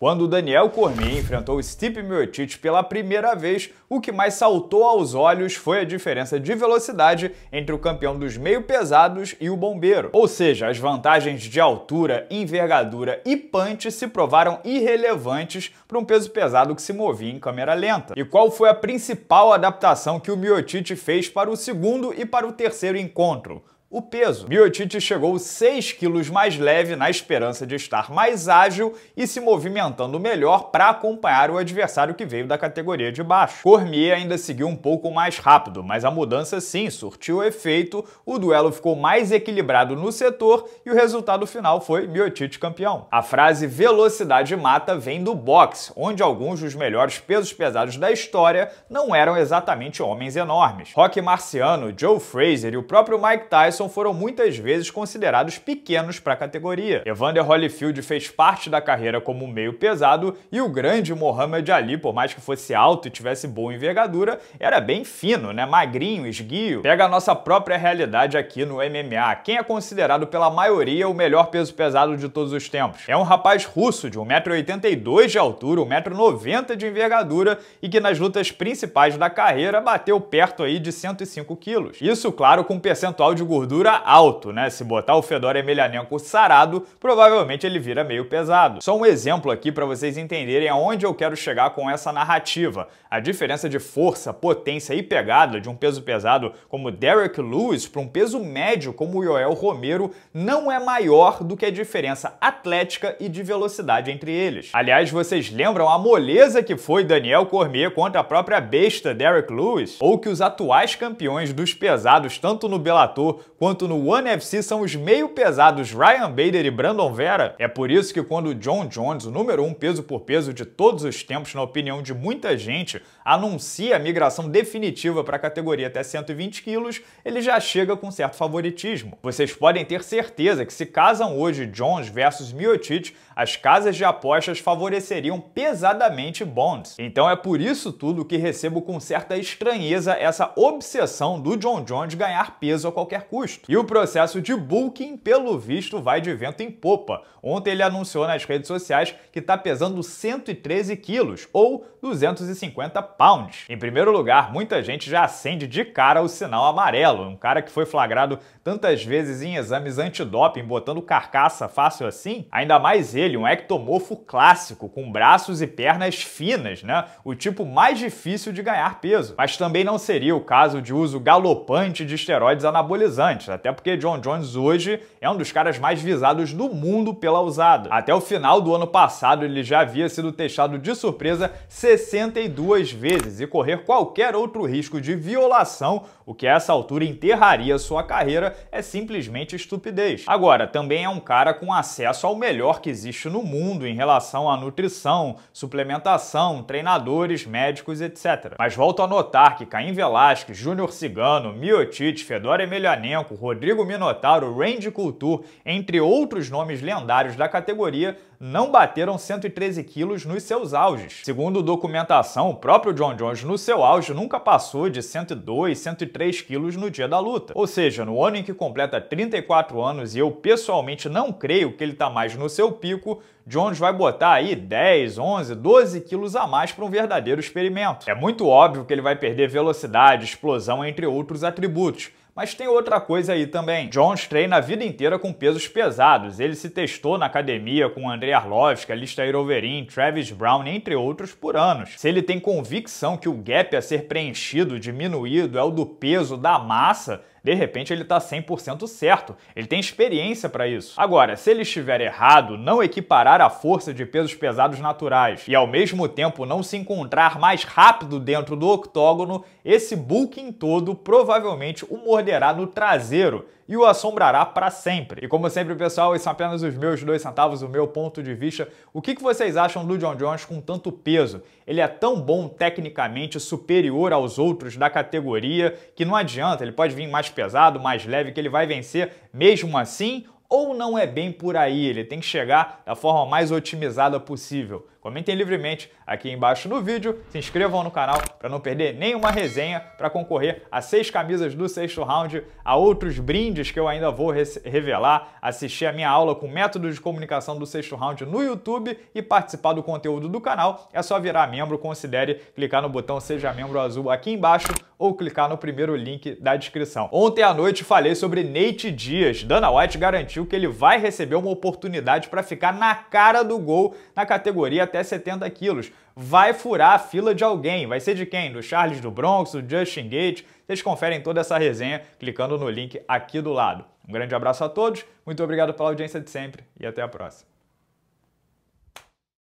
Quando Daniel Cormier enfrentou Stipe Miocic pela primeira vez, o que mais saltou aos olhos foi a diferença de velocidade entre o campeão dos meio pesados e o bombeiro. Ou seja, as vantagens de altura, envergadura e punch se provaram irrelevantes para um peso pesado que se movia em câmera lenta. E qual foi a principal adaptação que o Miocic fez para o segundo e para o terceiro encontro? o peso. Miotite chegou 6 quilos mais leve na esperança de estar mais ágil e se movimentando melhor para acompanhar o adversário que veio da categoria de baixo. Cormier ainda seguiu um pouco mais rápido, mas a mudança sim surtiu efeito, o duelo ficou mais equilibrado no setor e o resultado final foi Miotite campeão. A frase velocidade mata vem do boxe, onde alguns dos melhores pesos pesados da história não eram exatamente homens enormes. Rock Marciano, Joe Frazier e o próprio Mike Tyson Tyson foram muitas vezes considerados pequenos para a categoria. Evander Holyfield fez parte da carreira como meio pesado e o grande Muhammad Ali, por mais que fosse alto e tivesse boa envergadura, era bem fino, né? Magrinho, esguio. Pega a nossa própria realidade aqui no MMA. Quem é considerado pela maioria o melhor peso pesado de todos os tempos? É um rapaz russo de 1,82m de altura, 1,90m de envergadura e que nas lutas principais da carreira bateu perto aí de 105 quilos. Isso, claro, com um percentual de gordura gordura alto, né? Se botar o Fedor Emelianenko sarado, provavelmente ele vira meio pesado. Só um exemplo aqui para vocês entenderem aonde eu quero chegar com essa narrativa. A diferença de força, potência e pegada de um peso pesado como Derek Lewis para um peso médio como o Joel Romero não é maior do que a diferença atlética e de velocidade entre eles. Aliás, vocês lembram a moleza que foi Daniel Cormier contra a própria besta Derek Lewis? Ou que os atuais campeões dos pesados, tanto no Bellator quanto no One FC são os meio pesados Ryan Bader e Brandon Vera. É por isso que quando John Jones, o número um peso por peso de todos os tempos, na opinião de muita gente, anuncia a migração definitiva para a categoria até 120 quilos, ele já chega com certo favoritismo. Vocês podem ter certeza que se casam hoje Jones versus Miocic, as casas de apostas favoreceriam pesadamente Bonds. Então é por isso tudo que recebo com certa estranheza essa obsessão do John Jones ganhar peso a qualquer custo custo. E o processo de Booking, pelo visto, vai de vento em popa. Ontem ele anunciou nas redes sociais que está pesando 113 quilos, ou 250 pounds. Em primeiro lugar, muita gente já acende de cara o sinal amarelo. Um cara que foi flagrado tantas vezes em exames antidoping, botando carcaça fácil assim, ainda mais ele, um ectomorfo clássico, com braços e pernas finas, né? O tipo mais difícil de ganhar peso. Mas também não seria o caso de uso galopante de esteroides anabolizantes antes, até porque John Jones hoje é um dos caras mais visados do mundo pela usada. Até o final do ano passado, ele já havia sido testado de surpresa 62 vezes e correr qualquer outro risco de violação, o que a essa altura enterraria sua carreira, é simplesmente estupidez. Agora, também é um cara com acesso ao melhor que existe no mundo em relação à nutrição, suplementação, treinadores, médicos, etc. Mas volto a notar que Caim Velasquez, Júnior Cigano, Miotic, Fedor Emelianenko, Rodrigo Minotauro, Randy Couture, entre outros nomes lendários da categoria, não bateram 113 quilos nos seus auges. Segundo documentação, o próprio John Jones no seu auge nunca passou de 102, 103 quilos no dia da luta. Ou seja, no ano em que completa 34 anos e eu pessoalmente não creio que ele está mais no seu pico, Jones vai botar aí 10, 11, 12 quilos a mais para um verdadeiro experimento. É muito óbvio que ele vai perder velocidade, explosão, entre outros atributos, mas tem outra coisa aí também. Jones treina a vida inteira com pesos pesados. Ele se testou na academia com Andrei Arlovski, Alistair Overeem, Travis Brown, entre outros, por anos. Se ele tem convicção que o gap a ser preenchido, diminuído, é o do peso, da massa, de repente ele está 100% certo, ele tem experiência para isso. Agora, se ele estiver errado, não equiparar a força de pesos pesados naturais e ao mesmo tempo não se encontrar mais rápido dentro do octógono, esse bulking todo provavelmente o morderá no traseiro e o assombrará para sempre. E como sempre, pessoal, esses são apenas os meus dois centavos, o meu ponto de vista. O que vocês acham do John Jones com tanto peso? Ele é tão bom tecnicamente, superior aos outros da categoria, que não adianta, ele pode vir mais pesado, mais leve, que ele vai vencer mesmo assim? Ou não é bem por aí? Ele tem que chegar da forma mais otimizada possível. Comentem livremente aqui embaixo no vídeo, se inscrevam no canal para não perder nenhuma resenha, para concorrer a seis camisas do sexto round, a outros brindes que eu ainda vou revelar, assistir a minha aula com métodos de comunicação do sexto round no YouTube e participar do conteúdo do canal. É só virar membro, considere clicar no botão Seja Membro Azul aqui embaixo ou clicar no primeiro link da descrição. Ontem à noite falei sobre Nate Dias. Dana White garantiu que ele vai receber uma oportunidade para ficar na cara do gol na categoria até até 70 quilos. Vai furar a fila de alguém. Vai ser de quem? Do Charles do Bronx, do Justin Gates? Vocês conferem toda essa resenha clicando no link aqui do lado. Um grande abraço a todos, muito obrigado pela audiência de sempre e até a próxima.